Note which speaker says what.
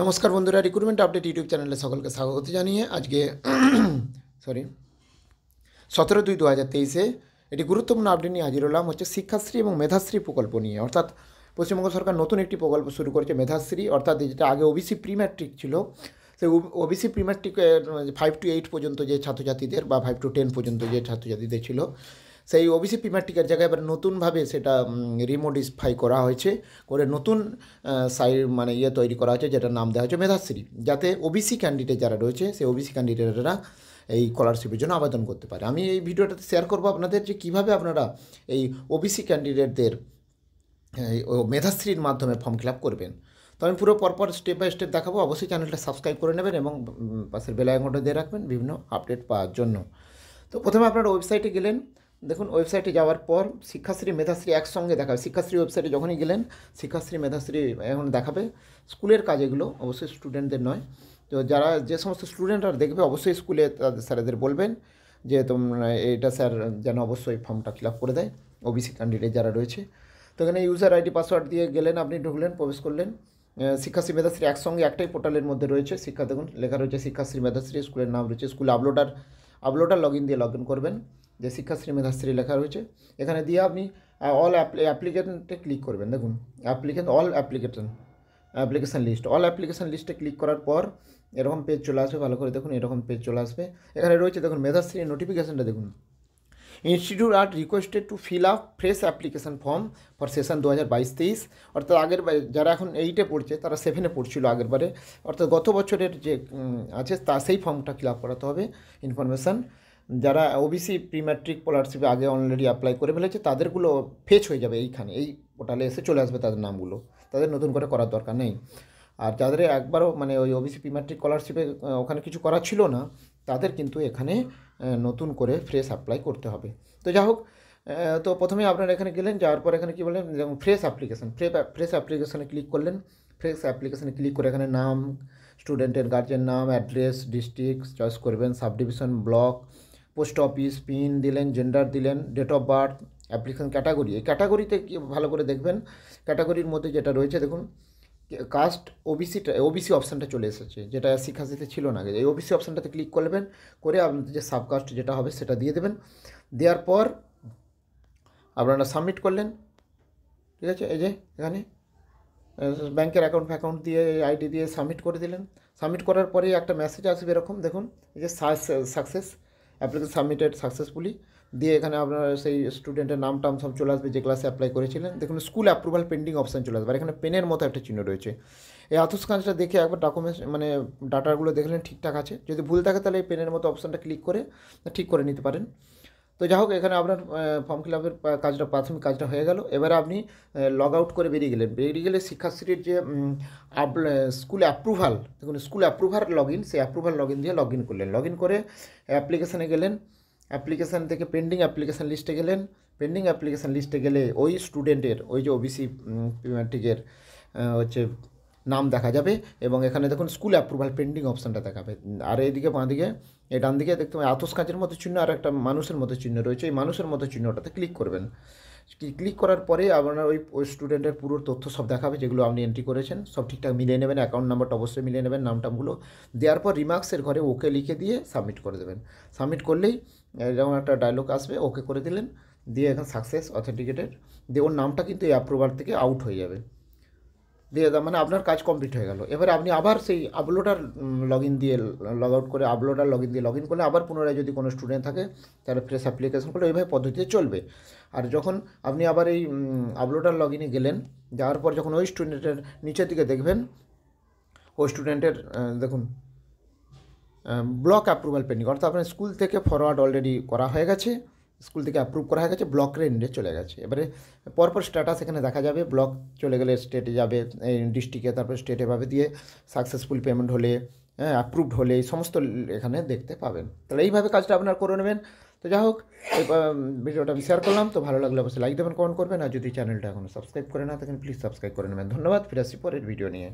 Speaker 1: নমস্কার বন্ধুরা recruitment update YouTube চ্যানেলে সকলকে স্বাগত জানিয়ে আজকে সরি সতেরো দুই দু হাজার তেইশে একটি গুরুত্বপূর্ণ আপডেট নিয়ে হাজির হলাম হচ্ছে শিক্ষাশ্রী এবং মেধাশ্রী প্রকল্প নিয়ে অর্থাৎ পশ্চিমবঙ্গ সরকার নতুন একটি প্রকল্প শুরু করেছে মেধাশ্রী অর্থাৎ যেটা আগে ওবিসি প্রিম্যাট্রিক ছিল সেই OBC prematric five to eight পর্যন্ত যে ছাত্রছাত্রীদের বা ফাইভ টু টেন পর্যন্ত যে ছাত্রছাত্রীদের ছিল সেই ওবিসি পিমার্টিকার জায়গায় এবার নতুনভাবে সেটা রিমোডিফাই করা হয়েছে করে নতুন সাই মানে ইয়ে তৈরি করা হয়েছে যেটার নাম দেওয়া হয়েছে মেধাশ্রী যাতে ওবিসি ক্যান্ডিডেট যারা রয়েছে সেই ওবিসি ক্যান্ডিডেটরা এই স্কলারশিপের জন্য আবেদন করতে পারে আমি এই ভিডিওটাতে শেয়ার করবো আপনাদের যে কীভাবে আপনারা এই ওবিসি ক্যান্ডিডেটদের মেধাশ্রীর মাধ্যমে ফর্ম ফিল আপ করবেন তো আমি পুরো পরপর স্টেপ বাই স্টেপ দেখাবো অবশ্যই চ্যানেলটা সাবস্ক্রাইব করে নেবেন এবং পাশের বেলা আইকনটা দিয়ে রাখবেন বিভিন্ন আপডেট পাওয়ার জন্য তো প্রথমে আপনারা ওয়েবসাইটে গেলেন দেখুন ওয়েবসাইটে যাওয়ার পর শিক্ষাশ্রী মেধাশ্রী একসঙ্গে দেখাবে শিক্ষাশ্রী ওয়েবসাইটে যখনই গেলেন শিক্ষাশ্রী মেধাশ্রী এখন দেখাবে স্কুলের কাজ এগুলো অবশ্যই স্টুডেন্টদের নয় তো যারা যে সমস্ত স্টুডেন্টরা দেখবে অবশ্যই স্কুলে স্যারেদের বলবেন যে তোমরা এটা স্যার যেন অবশ্যই ফর্মটা ফিল আপ করে দেয় ওবিসি ক্যান্ডিডেট যারা রয়েছে তো এখানে ইউজার আইডি পাসওয়ার্ড দিয়ে গেলেন আপনি ঢুকলেন প্রবেশ করলেন শিক্ষাশ্রী মেধাশ্রী একসঙ্গে একটাই পোর্টালের মধ্যে রয়েছে শিক্ষা দেখুন লেখা রয়েছে শিক্ষাশ্রী মেধাশ্রী স্কুলের নাম রয়েছে স্কুলে আপলোডার আপলোডার লগ ইন দিয়ে লগ ইন করবেন যে শিক্ষাশ্রী মেধাশ্রী লেখা রয়েছে এখানে দিয়ে আপনি অল অ্যাপ্লিকেশনটা ক্লিক করবেন দেখুন application all application application list all application লিস্টে ক্লিক করার পর এরকম পেজ চলে আসবে ভালো করে দেখুন এরকম পেজ চলে আসবে এখানে রয়েছে দেখুন মেধাশ্রী নোটিফিকেশানটা দেখুন institute are requested to fill up fresh application form for session দু হাজার বাইশ তেইশ অর্থাৎ আগের যারা এখন এইটে পড়ছে তারা সেভেনে পড়ছিল আগের বারে অর্থাৎ গত বছরের যে আছে তা সেই ফর্মটা ফিল আপ করাতে হবে ইনফরমেশান যারা ওবিসি প্রি ম্যাট্রিক স্কলারশিপে আগে অলরেডি অ্যাপ্লাই করে ফেলেছে তাদেরগুলো ফেচ হয়ে যাবে এইখানে এই পোর্টালে এসে চলে আসবে তাদের নামগুলো তাদের নতুন করে করার দরকার নেই আর যাদের একবারও মানে ওই ওবিসি প্রি ম্যাট্রিক স্কলারশিপে ওখানে কিছু করা ছিল না তাদের কিন্তু এখানে নতুন করে ফ্রেশ অ্যাপ্লাই করতে হবে তো যাই হোক তো প্রথমে আপনারা এখানে গেলেন যাওয়ার পর এখানে কী বললেন যেমন ফ্রেশ অ্যাপ্লিকেশান ফ্রেশ অ্যাপ্লিকেশনে ক্লিক করলেন ফ্রেশ অ্যাপ্লিকেশানে ক্লিক করে এখানে নাম স্টুডেন্টের গার্জেন নাম অ্যাড্রেস ডিস্ট্রিক্ট চয়েস করবেন sub division block post office pin দিলেন জেন্ডার দিলেন date of birth application category এই ক্যাটাগরিতে ভালো করে দেখবেন ক্যাটাগরির মধ্যে যেটা রয়েছে দেখুন কাস্ট ওবিসিটা ওবিসি অপশানটা চলে এসেছে যেটা শিক্ষাশ্রীতে ছিল না এই ওবিসি অপশানটাতে ক্লিক করবেন করে আপনাদের যে সাবকাস্ট যেটা হবে সেটা দিয়ে দেবেন দেওয়ার পর আপনারা সাবমিট করলেন ঠিক আছে এই যে এখানে ব্যাংকের অ্যাকাউন্ট ফ্যাকাউন্ট দিয়ে আইডি দিয়ে সাবমিট করে দিলেন সাবমিট করার পরে একটা মেসেজ আসবে এরকম দেখুন এই যে সাকসেস অ্যাপ্লিকেশন সাবমিটেড সাকসেসফুলি দিয়ে এখানে আপনার সেই স্টুডেন্টের নাম টাম সব চলে আসবে যে ক্লাসে অ্যাপ্লাই করেছিলেন দেখুন স্কুল অ্যাপ্রুভাল পেন্ডিং অপশান চলে আসবে আর এখানে পেনের মতো একটা চিহ্ন রয়েছে এই আতস কাজটা দেখে একবার ডকুমেন্টস মানে ডাটাগুলো দেখলেন ঠিকঠাক আছে যদি ভুল থাকে তাহলে এই পেনের মতো অপশানটা ক্লিক করে ঠিক করে নিতে পারেন তো যাই হোক এখানে আপনার ফর্ম ফিল আপের কাজটা প্রাথমিক কাজটা হয়ে গেল এবারে আপনি লগ আউট করে বেরিয়ে গেলেন বেরিয়ে গেলে শিক্ষাশ্রীর যে স্কুল অ্যাপ্রুভাল দেখুন স্কুল অ্যাপ্রুভাল লগ ইন সেই অ্যাপ্রুভাল লগ ইন দিয়ে লগ ইন করলেন লগ ইন করে অ্যাপ্লিকেশানে গেলেন অ্যাপ্লিকেশান থেকে পেন্ডিং অ্যাপ্লিকেশান লিস্টে গেলেন পেন্ডিং অ্যাপ্লিকেশান লিস্টে গেলে ওই স্টুডেন্টের ওই যে ওবিসি টিকের হচ্ছে নাম দেখা যাবে এবং এখানে দেখুন স্কুল অ্যাপ্রুভাল পেন্ডিং অপশানটা দেখাবে আর এদিকে বাঁ দিকে এই ডান দিকে দেখতে পাবেন আতস কাঁচের মতো চিহ্ন আর একটা মানুষের মতো চিহ্ন রয়েছে এই মানুষের মতো চিহ্নটাতে ক্লিক করবেন ক্লিক করার পরে আপনার ওই ওই স্টুডেন্টের পুরো তথ্য সব দেখাবে যেগুলো আপনি এন্ট্রি করেছেন সব ঠিকঠাক মিলিয়ে নেবেন অ্যাকাউন্ট নাম্বারটা অবশ্যই মিলিয়ে নেবেন নামটামগুলো দেওয়ার পর রিমার্কসের ঘরে ওকে লিখে দিয়ে সাবমিট করে দেবেন সাবমিট করলেই যেমন একটা ডায়লগ আসবে ওকে করে দিলেন দিয়ে এখন সাকসেস অথেন্টিকেটেড দিয়ে ওর নামটা কিন্তু এই অ্যাপ্রুভাল থেকে আউট হয়ে যাবে দিয়ে মানে আপনার কাজ কমপ্লিট হয়ে গেল এবারে আপনি আবার সেই আপলোডার লগ ইন দিয়ে লগ আউট করে আপলোডার লগ ইন দিয়ে লগ ইন করলে আবার পুনরায় যদি কোনো স্টুডেন্ট থাকে তাহলে ফ্রেশ অ্যাপ্লিকেশন করলে এইভাবে পদ্ধতিতে চলবে আর যখন আপনি আবার এই আপলোডার লগ ইনে গেলেন যাওয়ার পর যখন ওই স্টুডেন্টের নিচের দিকে দেখবেন ওই স্টুডেন্টের দেখুন ব্লক অ্যাপ্রুভাল পেন্ডিং অর্থাৎ আপনার স্কুল থেকে ফরওয়ার্ড অলরেডি করা হয়ে গেছে স্কুল থেকে অ্যাপ্রুভ করা হয়ে গেছে ব্লক রেঞ্জে চলে গেছে এবারে পরপর স্ট্যাটাস এখানে দেখা যাবে ব্লক চলে গেলে স্টেটে যাবে ডিস্ট্রিক্টে তারপর স্টেটে পাবে দিয়ে সাকসেসফুল পেমেন্ট হলে হ্যাঁ অ্যাপ্রুভড হলে এই সমস্ত এখানে দেখতে পাবেন তাহলে এইভাবে কাজটা আপনার করে নেবেন তো যাই হোক ভিডিওটা আমি শেয়ার করলাম তো ভালো লাগলে অবশ্যই লাইক দেবেন কমেন্ট করবেন আর যদি চ্যানেলটা এখন সাবস্ক্রাইব করে না তখন প্লিজ সাবস্ক্রাইব করে নেবেন ধন্যবাদ আসি পরের ভিডিও নিয়ে